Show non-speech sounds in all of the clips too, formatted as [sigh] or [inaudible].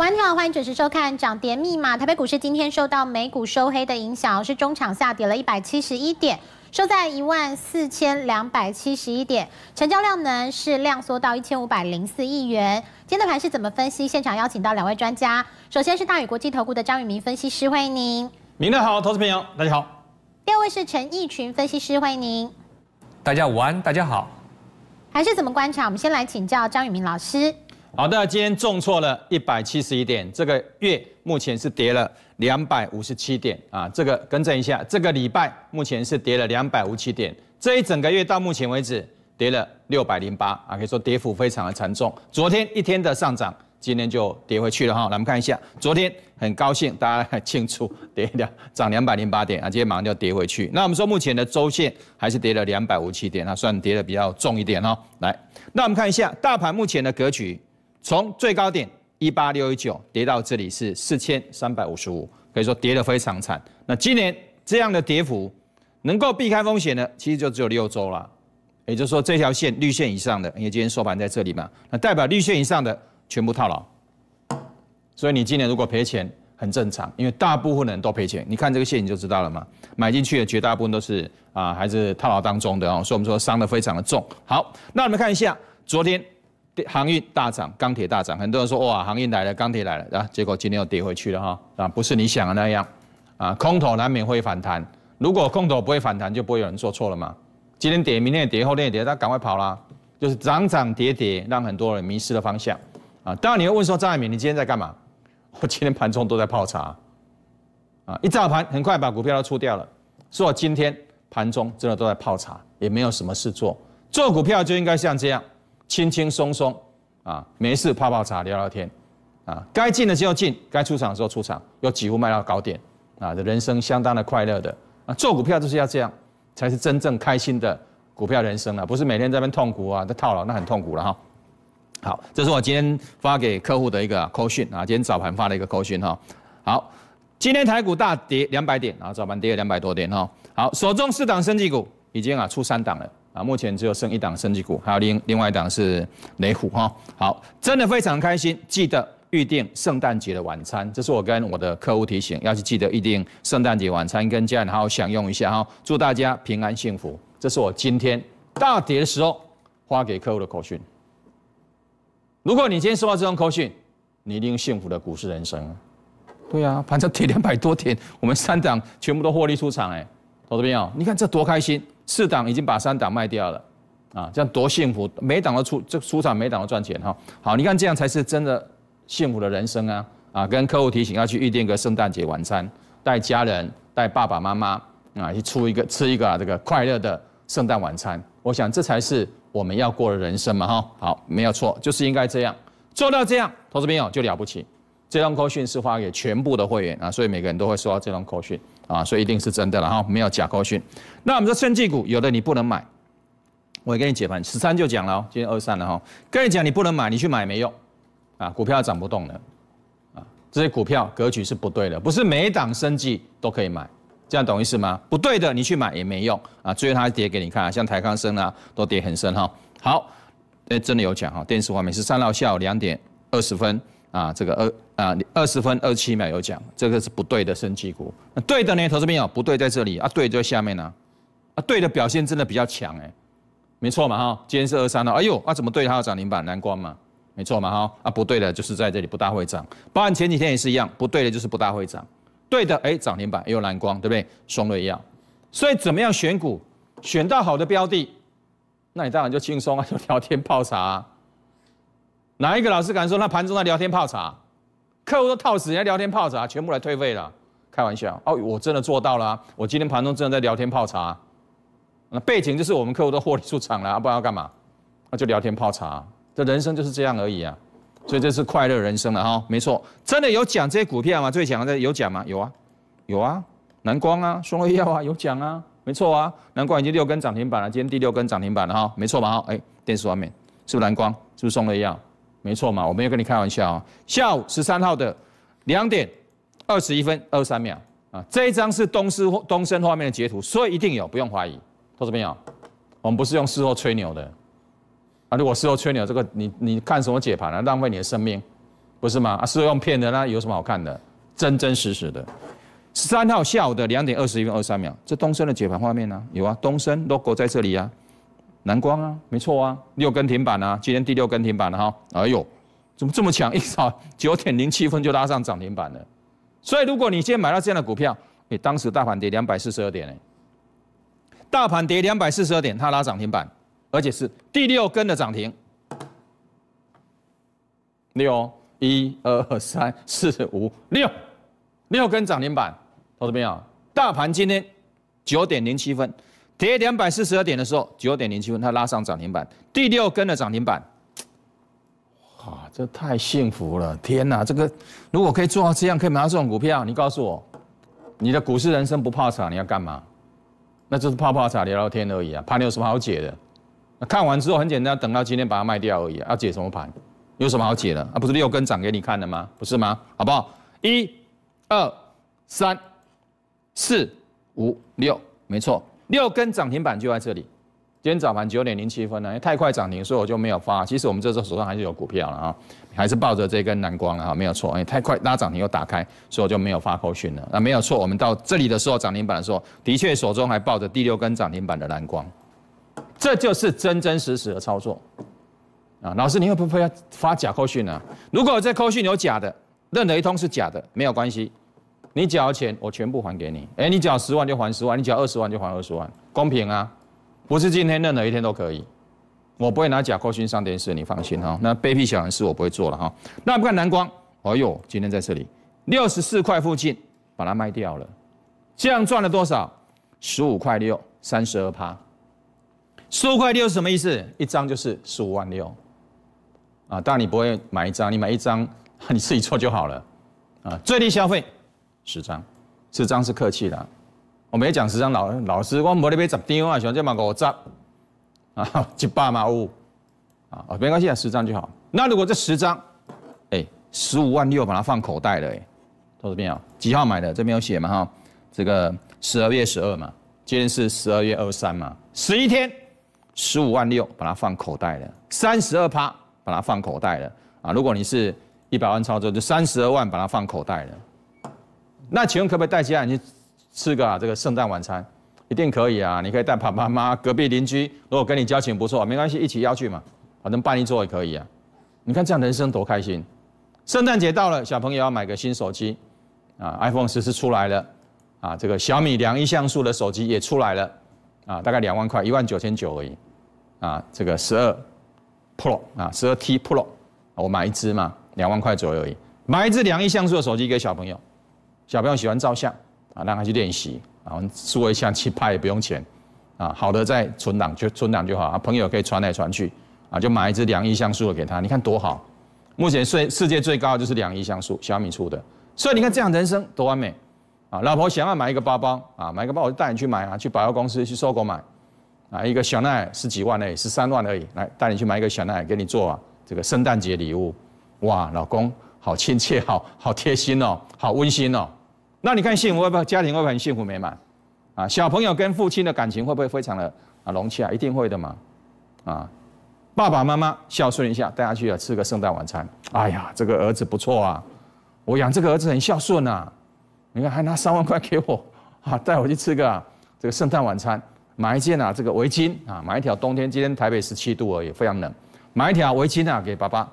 晚上好，欢迎准时收看《涨跌密码》。台北股市今天受到美股收黑的影响，是中场下跌了一百七十一点，收在一万四千两百七十一点，成交量呢是量缩到一千五百零四亿元。今天的盘是怎么分析？现场邀请到两位专家，首先是大宇国际投顾的张宇明分析师，欢迎您。明天好，投资朋友大家好。第二位是陈义群分析师，欢迎您。大家午安，大家好。还是怎么观察？我们先来请教张宇明老师。好，那今天重挫了一百七十一点，这个月目前是跌了两百五十七点啊，这个更正一下，这个礼拜目前是跌了两百五十七点，这一整个月到目前为止跌了六百零八啊，可以说跌幅非常的惨重。昨天一天的上涨，今天就跌回去了哈。来，我们看一下，昨天很高兴，大家 [laughs] 庆祝，跌两涨两百零八点啊，今天马上就要跌回去。那我们说目前的周线还是跌了两百五十七点，那算跌的比较重一点哦。来，那我们看一下大盘目前的格局。从最高点一八六一九跌到这里是四千三百五十五，可以说跌得非常惨。那今年这样的跌幅能够避开风险的，其实就只有六周了。也就是说，这条线绿线以上的，因为今天收盘在这里嘛，那代表绿线以上的全部套牢。所以你今年如果赔钱很正常，因为大部分的人都赔钱。你看这个线你就知道了嘛，买进去的绝大部分都是啊还是套牢当中的哦，所以我们说伤得非常的重。好，那我们看一下昨天。航运大涨，钢铁大涨，很多人说哇，航运来了，钢铁来了，啊，结果今天又跌回去了哈，啊，不是你想的那样，啊，空头难免会反弹，如果空头不会反弹，就不会有人做错了嘛？今天跌，明天也跌，后天也跌，大家赶快跑啦，就是涨涨跌跌，让很多人迷失了方向，啊，当然你会问说张爱敏，你今天在干嘛？[laughs] 我今天盘中都在泡茶，啊，一早盘很快把股票都出掉了，说我今天盘中真的都在泡茶，也没有什么事做，做股票就应该像这样。轻轻松松啊，没事泡泡茶聊聊天，啊，该进的时候进，该出场的时候出场，又几乎卖到高点，啊，的人生相当的快乐的，啊，做股票就是要这样，才是真正开心的股票人生啊，不是每天在边痛苦啊，那套牢那很痛苦了哈。好，这是我今天发给客户的一个扣 a 讯啊，今天早盘发的一个扣讯哈。好，今天台股大跌两百点啊，早盘跌了两百多点哈。好，手中四档升级股已经啊出三档了。啊，目前只有剩一档升级股，还有另另外一档是雷虎哈。好，真的非常开心，记得预定圣诞节的晚餐，这是我跟我的客户提醒，要去记得预定圣诞节晚餐，跟家人好好享用一下哈。祝大家平安幸福，这是我今天大跌的时候发给客户的口讯。如果你今天收到这张口讯，你一定幸福的股市人生。对呀，反正跌两百多天，我们三档全部都获利出场哎。老周朋友，你看这多开心。四档已经把三档卖掉了，啊，这样多幸福！每档都出，这出厂每档都赚钱哈。好，你看这样才是真的幸福的人生啊！啊，跟客户提醒要去预订个圣诞节晚餐，带家人，带爸爸妈妈啊，去出一个吃一个这个快乐的圣诞晚餐。我想这才是我们要过的人生嘛哈。好，没有错，就是应该这样做到这样，投资朋友就了不起。这种口讯是发给全部的会员啊，所以每个人都会收到这种口讯。啊，所以一定是真的了哈，没有假高讯。那我们说生技股有的你不能买，我给你解盘，十三就讲了哦，今天二三了哈，跟你讲你不能买，你去买没用啊，股票涨不动了啊，这些股票格局是不对的，不是每一档生技都可以买，这样懂意思吗？不对的，你去买也没用啊，最后它跌给你看啊，像台康生啊都跌很深哈。好，哎真的有讲哈，电视画面十三号下午两点二十分。啊，这个二啊，二十分二十七秒有讲，这个是不对的，升基股。那对的呢，投资朋友，不对在这里啊，对就在下面呢，啊对的表现真的比较强哎，没错嘛哈，今天是二三了，哎呦，啊怎么对它涨停板蓝光嘛，没错嘛哈，啊不对的，就是在这里不大会涨。含前几天也是一样，不对的，就是不大会涨。对的，哎涨停板又蓝光，对不对？松了一样。所以怎么样选股，选到好的标的，那你当然就轻松啊，就聊天泡茶。哪一个老师敢说？那盘中在聊天泡茶，客户都套死，人家聊天泡茶，全部来退费了。开玩笑哦，我真的做到了。我今天盘中真的在聊天泡茶，那背景就是我们客户的获利出场了，不然要干嘛？那就聊天泡茶，这人生就是这样而已啊。所以这是快乐人生了哈。没错，真的有奖这些股票吗？最奖的有奖吗？有啊，有啊，蓝光啊，双料药啊，有奖啊。没错啊，蓝光已经六根涨停板了，今天第六根涨停板了哈。没错吧？哈，哎，电视画面是不是蓝光？是不是双料药？没错嘛，我没有跟你开玩笑啊。下午十三号的两点二十一分二十三秒啊，这一张是东升东升画面的截图，所以一定有，不用怀疑。投资朋友，我们不是用事后吹牛的。啊，如果事后吹牛，这个你你看什么解盘啊？浪费你的生命，不是吗？事后用骗的啊？有什么好看的？真真实实的。十三号下午的两点二十一分二十三秒，这东升的解盘画面呢？有啊，东升 logo 在这里啊。蓝光啊，没错啊，六根停板啊，今天第六根停板了哈。哎呦，怎么这么强？[laughs] 一早九点零七分就拉上涨停板了。所以如果你今天买到这样的股票，哎，当时大盘跌两百四十二点哎，大盘跌两百四十二点，它拉涨停板，而且是第六根的涨停。六一二三四五六，六根涨停板，投到没有？大盘今天九点零七分。跌两百四十二点的时候，九点零七分，它拉上涨停板，第六根的涨停板，哇，这太幸福了！天哪，这个如果可以做到这样，可以买到这种股票，你告诉我，你的股市人生不怕茶，你要干嘛？那就是泡泡茶聊聊天而已啊，怕你有什么好解的？那看完之后很简单，等到今天把它卖掉而已。啊。要解什么盘？有什么好解的？啊，不是六根涨给你看的吗？不是吗？好不好？一、二、三、四、五、六，没错。六根涨停板就在这里。今天早盘九点零七分呢，因为太快涨停，所以我就没有发。其实我们这时候手上还是有股票了啊，还是抱着这根蓝光了哈，没有错。因为太快拉涨停又打开，所以我就没有发扣讯了。那没有错，我们到这里的时候涨停板的时候，的确手中还抱着第六根涨停板的蓝光，这就是真真实实的操作啊。老师，你会不会发假扣讯了？如果这扣讯有假的，任何一通是假的，没有关系。你缴钱，我全部还给你。哎，你缴十万就还十万，你缴二十万就还二十万，公平啊！不是今天任何一天都可以，我不会拿假扣薪上电视，你放心哈。那卑鄙小人事我不会做了哈。那不看蓝光，哎呦，今天在这里六十四块附近把它卖掉了，这样赚了多少？十五块六，三十二趴。十五块六是什么意思？一张就是十五万六啊。当然你不会买一张，你买一张 [laughs] 你自己做就好了啊。最低消费。十张，十张是客气了。我没讲十张，老老师我没得买十张啊，想这买五十啊，一百嘛五啊，哦没关系啊，十张就好。那如果这十张，哎，十五万六把它放口袋了，投资朋友几号买的？这边有写嘛哈？这个十二月十二嘛，今天是十二月二十三嘛，十一天，十五万六把它放口袋了，三十二趴把它放口袋了啊。如果你是一百万操作，就三十二万把它放口袋了。那请问可不可以带家人去吃个啊、这个圣诞晚餐？一定可以啊！你可以带爸爸妈妈、隔壁邻居，如果跟你交情不错，没关系，一起邀去嘛。反正办一桌也可以啊。你看这样人生多开心！圣诞节到了，小朋友要买个新手机，啊，iPhone 十四出来了，啊，这个小米两亿像素的手机也出来了，啊，大概两万块，一万九千九而已，啊，这个十二 Pro 啊，十二 T Pro，我买一只嘛，两万块左右而已，买一只两亿像素的手机给小朋友。小朋友喜欢照相啊，让他去练习后做一下去拍也不用钱，啊，好的再存档就存档就好啊，朋友可以传来传去啊，就买一支两亿像素的给他，你看多好。目前世世界最高就是两亿像素，小米出的，所以你看这样人生多完美啊！老婆想要买一个包包啊，买个包我就带你去买啊，去百货公司去搜狗买啊，一个小奈十几万而已，十三万而已，来带你去买一个小奈，给你做啊，这个圣诞节礼物，哇，老公好亲切，好好贴心哦，好温馨哦。那你看幸福会不会家庭会不会很幸福美满？啊，小朋友跟父亲的感情会不会非常的啊融洽？一定会的嘛，啊，爸爸妈妈孝顺一下，带他去啊吃个圣诞晚餐。哎呀，这个儿子不错啊，我养这个儿子很孝顺呐。你看还拿三万块给我 [laughs] 啊，带我去吃个这个圣诞晚餐，买一件啊这个围巾啊，买一条冬天今天台北十七度而已，非常冷，买一条围巾啊给爸爸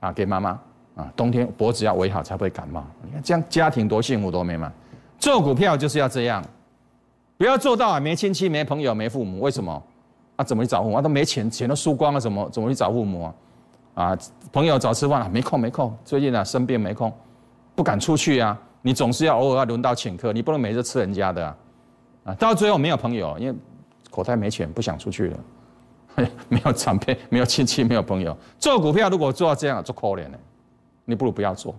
啊，给妈妈。啊，冬天脖子要围好才会感冒。你看这样家庭多幸福多美满，做股票就是要这样，不要做到啊，没亲戚没朋友没父母，为什么？啊，怎么去找父母？都没钱，钱都输光了，怎么怎么去找父母啊？啊，朋友找吃饭啊，没空没空，最近啊生病没空，不敢出去啊。你总是要偶尔要轮到请客，你不能每日吃人家的啊。啊，到最后没有朋友，因为口袋没钱不想出去了，[laughs] 没有长辈，没有亲戚，没有朋友。做股票如果做到这样，做可怜了。你不如不要做，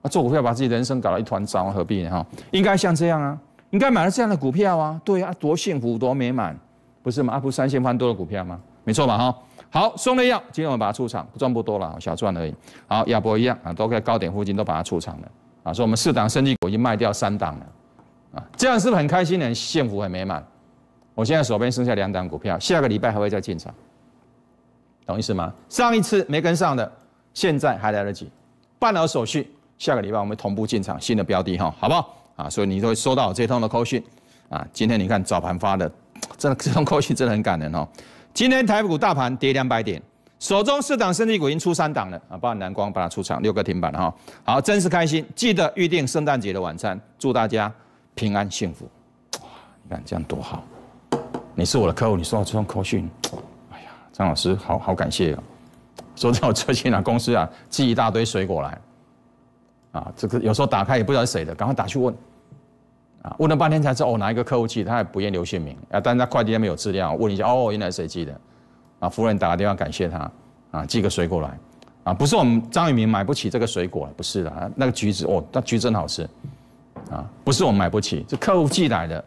啊，做股票把自己人生搞得一团糟，何必呢？哈，应该像这样啊，应该买了这样的股票啊，对啊，多幸福，多美满，不是吗？阿布三线翻多的股票吗？没错吧？哈，好，松了药，今天我们把它出场，赚不多了，小赚而已。好，亚波一样啊，都在高点附近都把它出场了啊，所以我们四档升级股已经卖掉三档了，啊，这样是不是很开心很幸福很美满。我现在手边剩下两档股票，下个礼拜还会再进场，懂意思吗？上一次没跟上的，现在还来得及。办了手续，下个礼拜我们同步进场新的标的哈，好不好啊？所以你都会收到这通的口讯啊。今天你看早盘发的，真的这通口讯真的很感人哦。今天台股大盘跌两百点，手中四档生息股已经出三档了啊，包括南光把它出场六个停板哈。好，真是开心，记得预定圣诞节的晚餐，祝大家平安幸福。哇，你看这样多好，你是我的客户，你收到这通口讯，哎呀，张老师好好感谢哦。说叫我最近啊，公司啊，寄一大堆水果来，啊，这个有时候打开也不知道是谁的，赶快打去问，啊，问了半天才知道哦，哪一个客户寄，他也不愿留姓名啊，但是他快递也没有资料，问一下哦，原来谁寄的，啊，夫人打个电话感谢他，啊，寄个水果来，啊，不是我们张宇明买不起这个水果，不是的，那个橘子哦，那橘子真好吃，啊，不是我们买不起，是客户寄来的，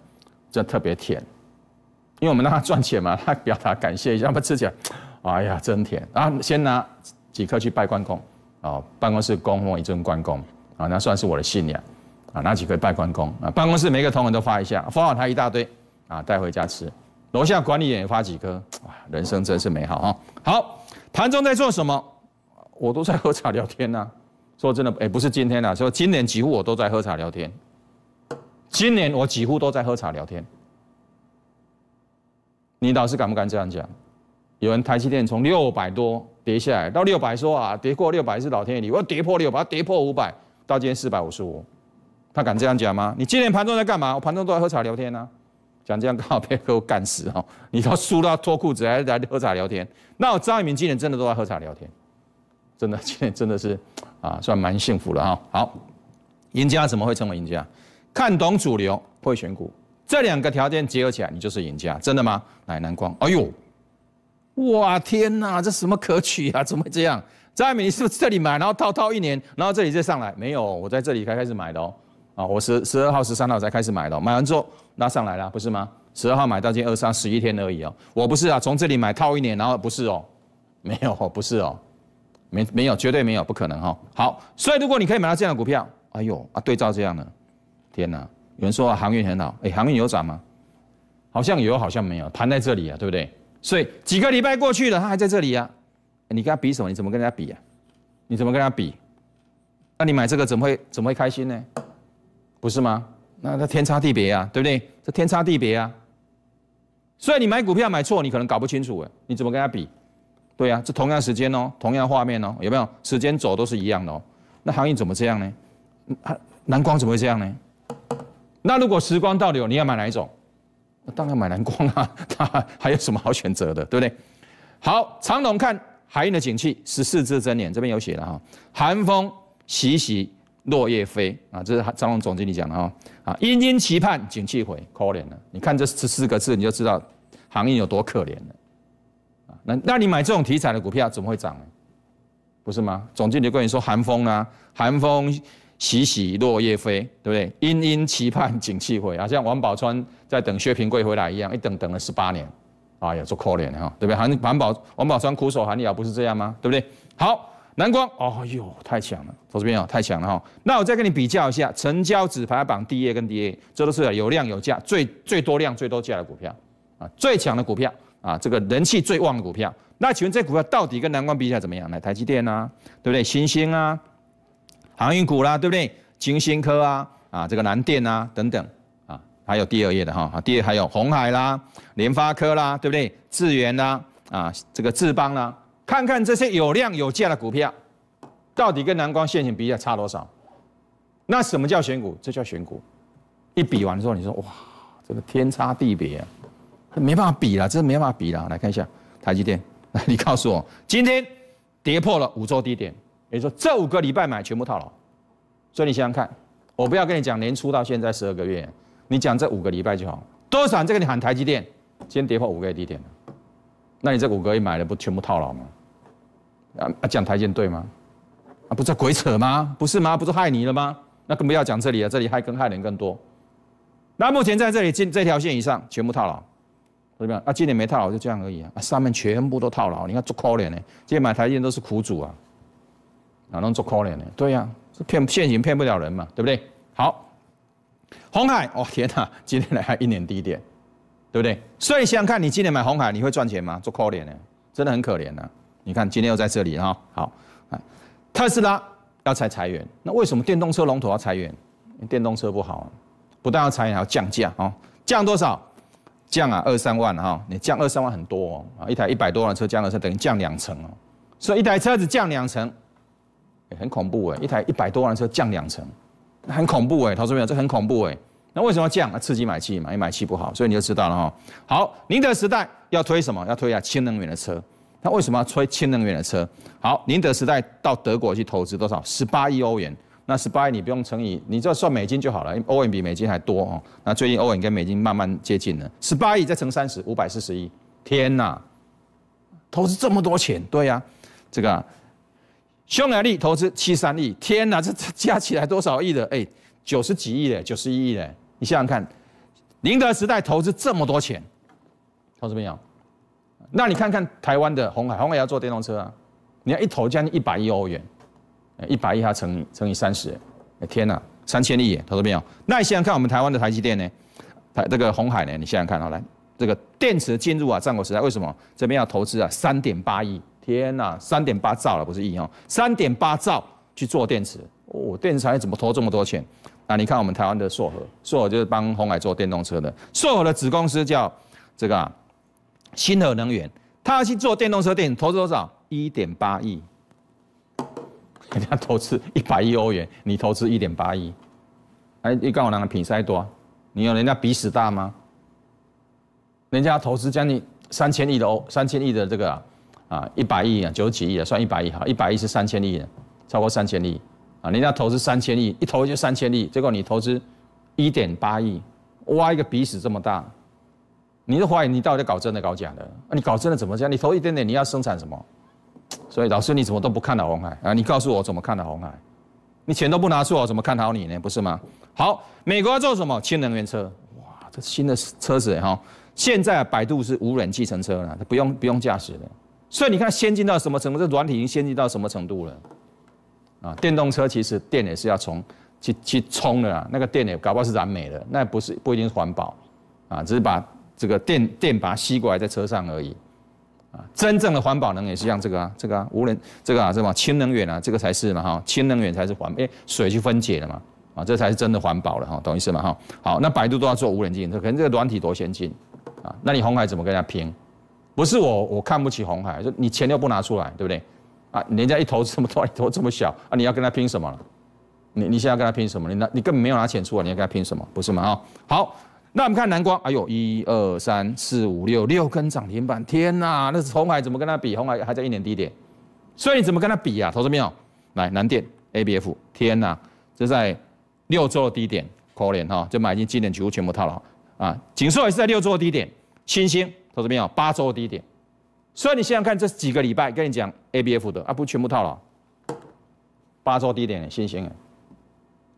这特别甜，因为我们让他赚钱嘛，他表达感谢一下，他吃起来。哎呀，真甜啊！先拿几颗去拜关公，哦，办公室供奉一尊关公，啊，那算是我的信仰，啊，拿几颗拜关公，啊，办公室每个同仁都发一下，发好它一大堆，啊，带回家吃，楼下管理员也发几颗，哇，人生真是美好啊！好，盘中在做什么？我都在喝茶聊天呐。说真的，哎，不是今天呐，说今年几乎我都在喝茶聊天，今年我几乎都在喝茶聊天。你老师敢不敢这样讲？有人台积电从六百多跌下来到六百，说啊，跌过六百是老天爷理要跌破六，把它跌破五百，到今天四百五十五，他敢这样讲吗？你今天盘中在干嘛？我盘中都在喝茶聊天啊，讲这样刚好被我干死哦。你要输到脱裤子还是在喝茶聊天？那我张一鸣今年真的都在喝茶聊天，真的今天真的是啊，算蛮幸福了啊。好，赢家怎么会成为赢家？看懂主流，会选股，这两个条件结合起来，你就是赢家，真的吗？来南光，哎呦。哇天哪，这什么可取啊？怎么这样？在美是不是这里买，然后套套一年，然后这里再上来？没有，我在这里才开始买的哦。啊，我十十二号、十三号才开始买的哦。买完之后拉上来了，不是吗？十二号买到今二三，十一天而已哦。我不是啊，从这里买套一年，然后不是哦，没有，不是哦，没没有，绝对没有，不可能哦。好，所以如果你可以买到这样的股票，哎呦啊，对照这样的，天哪！有人说啊，航运很好，哎，航运有涨吗？好像有，好像没有，盘在这里啊，对不对？所以几个礼拜过去了，他还在这里呀？你跟他比什么？你怎么跟人家比呀？你怎么跟他比？那你买这个怎么会怎么会开心呢？不是吗？那他天差地别呀，对不对？这天差地别啊！所以你买股票买错，你可能搞不清楚哎，你怎么跟他比？对呀，这同样时间哦，同样画面哦，有没有？时间走都是一样的哦。那行业怎么这样呢？蓝光怎么会这样呢？那如果时光倒流，你要买哪一种？那当然买蓝光啊，他 [laughs] 还有什么好选择的，对不对？好，长董看海运的景气，十四字真言，这边有写了哈，寒风习习，落叶飞啊，这是张董总经理讲的哈啊，殷殷期盼景气回，可怜了，你看这十四个字，你就知道行业有多可怜了啊。那那你买这种题材的股票怎么会涨，呢？不是吗？总经理跟你说寒风啊，寒风。喜喜落叶飞，对不对？殷殷期盼景气回，啊，像王宝川在等薛平贵回来一样，一等等了十八年，哎呀，做可怜哈，对不对？韩王宝王宝川苦守寒窑，不是这样吗？对不对？好，南光，哎呦，太强了，投资朋啊，太强了哈。那我再跟你比较一下，成交指牌榜第一跟第二，这都是有量有价，最最多量最多价的股票啊，最强的股票啊，这个人气最旺的股票。那请问这股票到底跟南光比起来怎么样呢？台积电啊，对不对？新星啊？航运股啦，对不对？晶星科啊，啊，这个南电啊，等等，啊，还有第二页的哈，第二还有红海啦、联发科啦，对不对？智源啦，啊，这个智邦啦，看看这些有量有价的股票，到底跟南光现行比较差多少？那什么叫选股？这叫选股。一比完之后，你说哇，这个天差地别，没办法比了，这没办法比了。来看一下台积电，[laughs] 你告诉我，今天跌破了五周低点。你说这五个礼拜买全部套牢，所以你想想看，我不要跟你讲年初到现在十二个月，你讲这五个礼拜就好。多少？在跟你喊台积电，今天跌破五个月低点，那你这五个月买了不全部套牢吗？啊啊，讲台积电对吗？啊，不是鬼扯吗？不是吗？不是害你了吗？那更不要讲这里了，这里害更害人更多。那目前在这里这这条线以上全部套牢，怎么样？啊，今年没套牢就这样而已啊。上面全部都套牢，你看足可怜呢，今天买台积电都是苦主啊。哪能做可怜呢？对呀，是骗陷阱骗不了人嘛，对不对？好，红海，哦天哪，[laughs] 今天来还一年低点，对不对？所以想想看你今年买红海，你会赚钱吗？做可怜的，真的很可怜啊。你看今天又在这里哈，好，特斯拉要裁裁员，那为什么电动车龙头要裁员？电动车不好，不但要裁员，还要降价哦。降多少？降啊，二三万哈，你降二三万很多啊，一台一百多万的车降了，是等于降两成哦。所以一台车子降两成。很恐怖哎，一台一百多万的车降两成，很恐怖哎，陶志没这很恐怖哎。那为什么要降啊？刺激买气嘛，因为买气不好，所以你就知道了哈。好，宁德时代要推什么？要推啊氢能源的车。那为什么要推氢能源的车？好，宁德时代到德国去投资多少？十八亿欧元。那十八亿你不用乘以，你只要算美金就好了，因为欧元比美金还多哦。那最近欧元跟美金慢慢接近了，十八亿再乘三十五百四十亿。天哪！投资这么多钱，对呀，这个。匈牙利投资七三亿，天哪，这加起来多少亿的？哎，九十几亿的，九十一亿的。你想想看，宁德时代投资这么多钱，投没有？那你看看台湾的红海，红海也要做电动车啊，你要一投将近一百亿欧元，一百亿它乘以乘以三十，天哪，三千亿。投没有？那你想想看我们台湾的台积电呢，台这个红海呢，你想想看好来，这个电池进入啊战国时代，为什么这边要投资啊？三点八亿。天呐，三点八兆了，不是亿哦，三点八兆去做电池哦。电池产业怎么投这么多钱？那你看我们台湾的硕和，硕和就是帮鸿海做电动车的。硕和的子公司叫这个新和能源，他要去做电动车电，投资多少？一点八亿。人家投资一百亿欧元，你投资一点八亿，哎，你告诉我哪个品赛多？你有人家鼻屎大吗？人家投资将近三千亿的欧，三千亿的这个。啊，一百亿啊，九十几亿啊，算一百亿哈，一百亿是三千亿超过三千亿，啊，人家投资三千亿，一投就三千亿，结果你投资一点八亿，挖一个鼻屎这么大，你都怀疑你到底搞真的搞假的？啊，你搞真的怎么这样？你投一点点，你要生产什么？所以老师你怎么都不看好红海啊？你告诉我怎么看好红海？你钱都不拿出，我怎么看好你呢？不是吗？好，美国要做什么？推能源车，哇，这新的车子哈，现在百度是无人计程车了，它不用不用驾驶了。所以你看，先进到什么程度？这软体已经先进到什么程度了？啊，电动车其实电也是要从去去充的啊，那个电也搞不好是燃煤的，那不是不一定是环保啊，只是把这个电电把它吸过来在车上而已啊。真正的环保能源也是像这个啊，这个啊，无人这个啊，什么氢能源啊，这个才是嘛哈，氢能源才是环哎，水去分解的嘛啊，这才是真的环保了哈，懂意思吗哈？好，那百度都要做无人机，可能这个软体多先进啊，那你红海怎么跟人家拼？不是我，我看不起红海。就你钱又不拿出来，对不对？啊，人家一投这么多，你投这么小啊？你要跟他拼什么？你你现在跟他拼什么？你拿你根本没有拿钱出来，你要跟他拼什么？不是吗？啊，好，那我们看蓝光，哎呦，一二三四五六六根涨停板，天哪，那是红海怎么跟他比？红海还在一年低点，所以你怎么跟他比啊？投资没有来南电 A B F，天哪，这在六周的低点，可怜哈，就买进今年全部套牢啊。锦盛也是在六周的低点，新兴。投资朋友，八周低点，所以你想想看，这几个礼拜跟你讲 A、B、F 的啊，不全部套牢，八周低点，新鲜哎。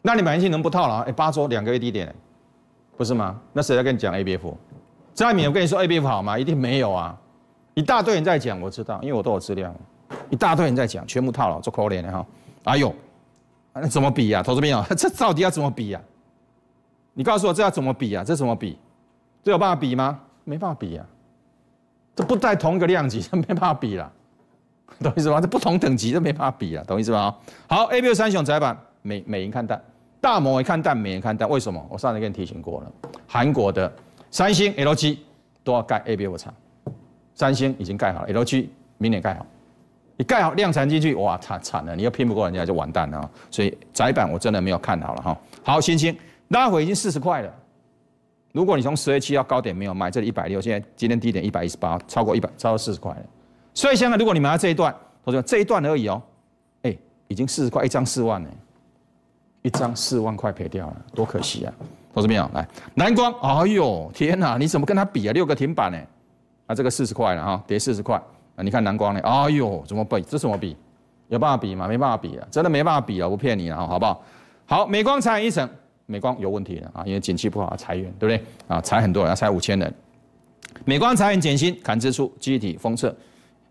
那你买进去能不套牢？哎，八周两个月低点，不是吗？那谁在跟你讲 A、B、F？张敏，我跟你说 A、B、F 好吗？一定没有啊！一大堆人在讲，我知道，因为我都有资料。一大堆人在讲，全部套牢，做可怜的哈。哎呦，那怎么比呀？投资朋友，[laughs] 这到底要怎么比呀？你告诉我这要怎么比呀？这怎么比？这有办法比吗？没办法比呀！这不在同一个量级，这没办法比了，[laughs] 懂意思吗？这不同等级，这没办法比了，懂意思吗？好，A、B、三雄窄板，美美银看淡，大摩也看淡，美银看淡，为什么？我上次跟你提醒过了，韩国的三星、LG 都要盖 A、B、五厂，三星已经盖好了，LG 明年盖好，你盖好量产进去，哇，惨惨了，你又拼不过人家就完蛋了，所以窄板我真的没有看好了哈。好，星星拉回已经四十块了。如果你从十月七号高点没有买，这一百六，现在今天低点一百一十八，超过一百，超过四十块了。所以现在，如果你买到这一段，同学们，这一段而已哦。哎，已经四十块一张，四万呢，一张四万块赔掉了，多可惜啊！同学们，来，南光，哎呦，天哪，你怎么跟他比啊？六个停板呢？啊，这个四十块了哈，跌四十块啊！你看南光呢，哎呦，怎么比？这怎么比？有办法比吗？没办法比啊，真的没办法比啊，不骗你啊，好不好？好，美光彩一层。美光有问题了啊，因为景气不好，裁员，对不对？啊，裁很多人，要裁五千人。美光裁员减薪，砍支出，集体封测，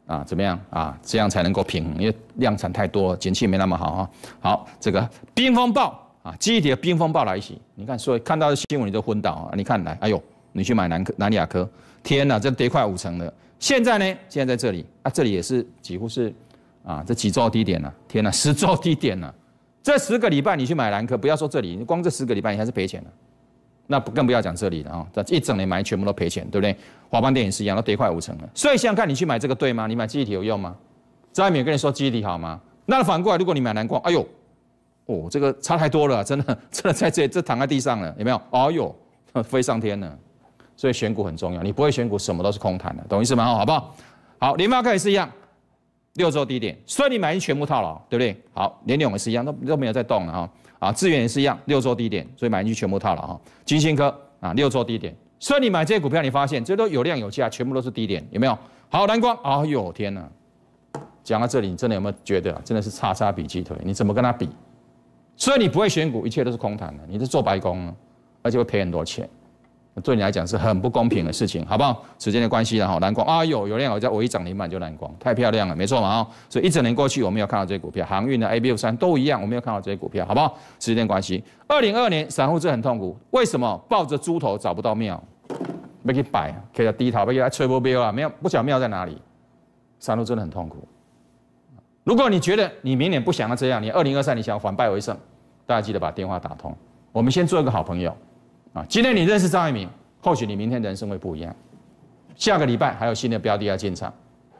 啊，怎么样啊？这样才能够平衡，因为量产太多，景气没那么好啊。好，这个冰风暴啊，集体的冰风暴来袭，你看，所以看到的新闻你都昏倒啊。你看来，哎呦，你去买南科南力亚科，天哪，这跌快五成了。现在呢，现在在这里，啊，这里也是几乎是啊，这几兆低点啊，天哪，十兆低点啊。这十个礼拜你去买兰科，不要说这里，光这十个礼拜你还是赔钱的，那更不要讲这里，了啊！这一整年买全部都赔钱，对不对？华邦电影是一样，都跌快五成了。所以想想看，你去买这个对吗？你买记忆体有用吗？张外敏跟你说记忆体好吗？那反过来，如果你买蓝光，哎呦，哦，这个差太多了，真的，[laughs] 真的在这这躺在地上了，有没有？哦呦，[laughs] 飞上天了。所以选股很重要，你不会选股，什么都是空谈的，懂意思吗？好，好不好？好，联发科也是一样。六周低点，所以你买进全部套牢，对不对？好，联我也是一样，都都没有在动了哈。啊，资源也是一样，六周低点，所以买进去全部套牢哈。金星科啊，六周低点，所以你买这些股票，你发现这都有量有价，全部都是低点，有没有？好，蓝光，哎呦天哪！讲到这里，你真的有没有觉得真的是叉叉比鸡腿？你怎么跟他比？所以你不会选股，一切都是空谈的，你是做白工，而且会赔很多钱。对你来讲是很不公平的事情，好不好？时间的关系了哈，蓝光啊，有有两口我一涨停板就蓝光，太漂亮了，没错嘛，啊，所以一整年过去，我没有看到这些股票，航运的 A、B、U 三都一样，我没有看到这些股票，好不好？时间关系，二零二年散户真的很痛苦，为什么抱着猪头找不到庙？没去摆，可以低头，没去吹波标啊，没有，不晓庙在哪里。散户真的很痛苦。如果你觉得你明年不想要这样，你二零二三你想要反败为胜，大家记得把电话打通，我们先做一个好朋友。啊，今天你认识张爱民，或许你明天人生会不一样。下个礼拜还有新的标的要进场，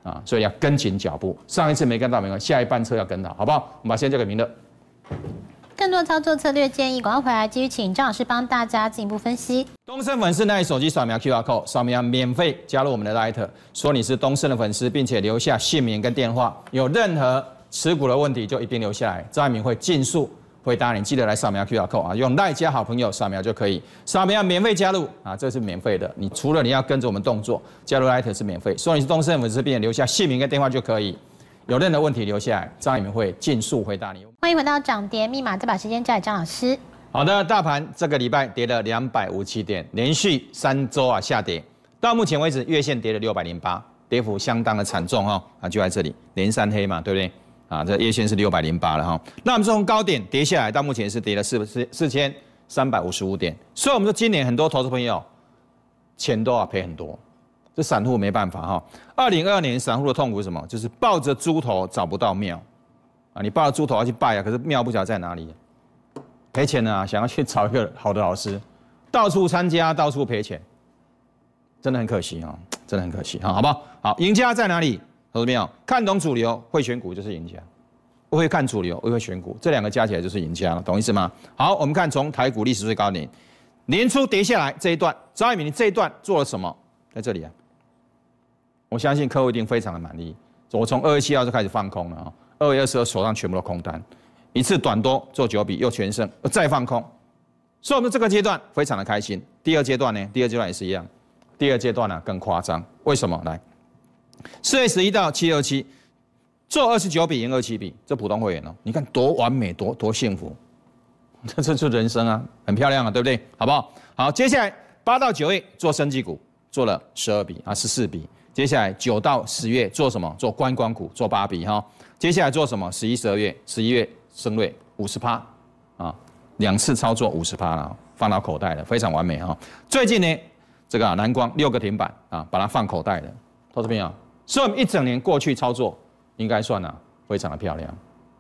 啊，所以要跟紧脚步。上一次没跟到，没关系，下一班车要跟到，好不好？我们把时间交给明乐。更多操作策略建议，广告回来继续请张老师帮大家进一步分析。东森粉丝那里手机扫描 QR Code，扫描免费加入我们的 Line，说你是东森的粉丝，并且留下姓名跟电话，有任何持股的问题就一并留下来，张爱民会尽速。回答你，记得来扫描 QR code 啊，用赖加好朋友扫描就可以，扫描免费加入啊，这是免费的。你除了你要跟着我们动作加入 i 赖特是免费，所以你是东森粉丝，别留下姓名跟电话就可以，有任何问题留下来，张永明会尽速回答你。欢迎回到涨跌密码，再把时间交给张老师。好的，大盘这个礼拜跌了两百五七点，连续三周啊下跌，到目前为止月线跌了六百零八，跌幅相当的惨重哦，啊就在这里，连三黑嘛，对不对？啊，这月线是六百零八了哈。那我们说从高点跌下来，到目前是跌了四四四千三百五十五点。所以我们说今年很多投资朋友钱都要赔很多，这散户没办法哈。二零二二年散户的痛苦是什么？就是抱着猪头找不到庙啊！你抱着猪头要去拜啊，可是庙不晓得在哪里，赔钱呢，想要去找一个好的老师，到处参加，到处赔钱，真的很可惜啊，真的很可惜啊，好不好？好，赢家在哪里？懂了没有？看懂主流会选股就是赢家，会看主流会选股这两个加起来就是赢家了，懂意思吗？好，我们看从台股历史最高点，年初跌下来这一段，张一鸣这一段做了什么？在这里啊，我相信客户一定非常的满意。我从二月七号就开始放空了啊，二月二十二手上全部都空单，一次短多做九笔又全胜，再放空，所以我们这个阶段非常的开心。第二阶段呢，第二阶段也是一样，第二阶段呢更夸张，为什么来？四月十一到七月七，做二十九笔赢二七笔，这普通会员哦，你看多完美，多多幸福，[laughs] 这这是人生啊，很漂亮啊，对不对？好不好？好，接下来八到九月做升级股，做了十二笔啊，十四笔。接下来九到十月做什么？做观光股，做八笔哈。接下来做什么？十一、十二月，十一月升瑞五十趴啊，两次操作五十趴了，放到口袋了，非常完美哈。最近呢，这个蓝光六个停板啊，把它放口袋了，投资朋友。所以我一整年过去操作，应该算呢，非常的漂亮，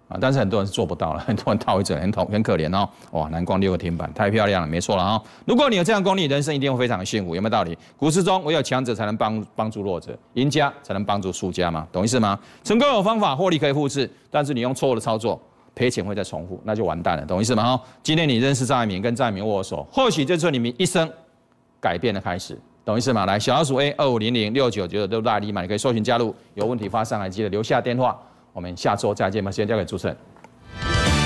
啊！但是很多人是做不到了，[laughs] 很多人套一整年，很很可怜哦。哇，南光六个天板，太漂亮了，没错了哈。如果你有这样功力，人生一定会非常的幸福，有没有道理？股市中，唯有强者才能帮帮助弱者，赢家才能帮助输家嘛，懂意思吗？成功有方法，获利可以复制，但是你用错误的操作，赔钱会再重复，那就完蛋了，懂意思吗？哈！今天你认识张爱民，跟张爱民握手，或许就是你们一生改变的开始。懂意思吗？来，小老鼠 A 二五零零六九九九六大力嘛，你可以搜寻加入，有问题发上来，记得留下电话，我们下周再见吧，时间交给主持人。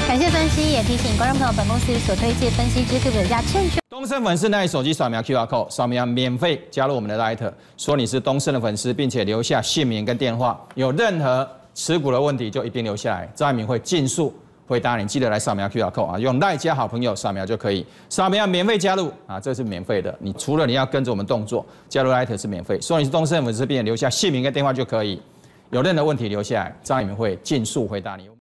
感谢分析，也提醒观众朋友，本公司所推荐分析之个股加正确。东盛粉丝拿手机扫描 QR Code，扫描免费加入我们的 Lite，说你是东盛的粉丝，并且留下姓名跟电话，有任何持股的问题就一并留下来，张爱民会尽速。回答你，记得来扫描 QR code 啊，用赖家加好朋友扫描就可以，扫描免费加入啊，这是免费的。你除了你要跟着我们动作加入 l i t e 是免费，所以你是东森粉丝，别留下姓名跟电话就可以，有任何问题留下，张宇明会尽速回答你。